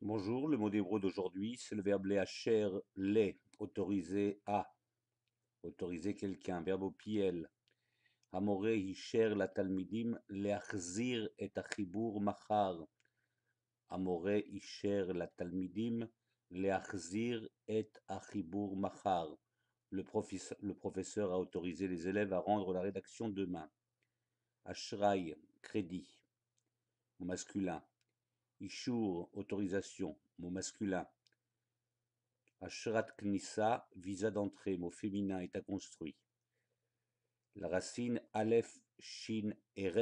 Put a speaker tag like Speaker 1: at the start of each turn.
Speaker 1: Bonjour, le mot d'hébreu d'aujourd'hui, c'est le verbe léacher, lé, autorisé à, autoriser quelqu'un, verbe au piel. Amore isher la talmidim leachzir et achibur machar. Amore isher la talmidim leachzir et achibur machar. Le professeur a autorisé les élèves à rendre la rédaction demain. Ashray, crédit, masculin. Ishur autorisation, mot masculin. Ashrat Knissa, visa d'entrée, mot féminin, est à construit. La racine Aleph, Shin et